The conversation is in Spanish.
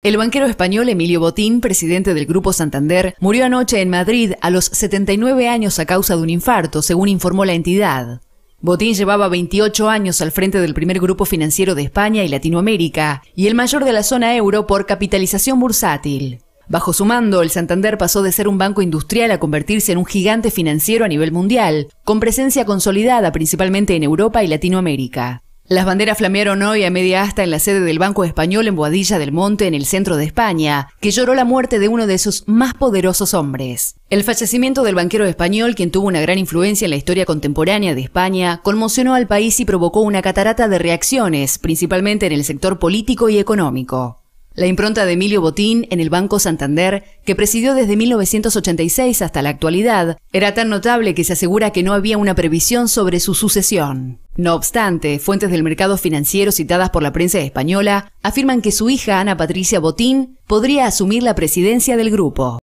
El banquero español Emilio Botín, presidente del Grupo Santander, murió anoche en Madrid a los 79 años a causa de un infarto, según informó la entidad. Botín llevaba 28 años al frente del primer grupo financiero de España y Latinoamérica, y el mayor de la zona euro por capitalización bursátil. Bajo su mando, el Santander pasó de ser un banco industrial a convertirse en un gigante financiero a nivel mundial, con presencia consolidada principalmente en Europa y Latinoamérica. Las banderas flamearon hoy a media asta en la sede del Banco Español en Boadilla del Monte, en el centro de España, que lloró la muerte de uno de sus más poderosos hombres. El fallecimiento del banquero español, quien tuvo una gran influencia en la historia contemporánea de España, conmocionó al país y provocó una catarata de reacciones, principalmente en el sector político y económico. La impronta de Emilio Botín en el Banco Santander, que presidió desde 1986 hasta la actualidad, era tan notable que se asegura que no había una previsión sobre su sucesión. No obstante, fuentes del mercado financiero citadas por la prensa española afirman que su hija Ana Patricia Botín podría asumir la presidencia del grupo.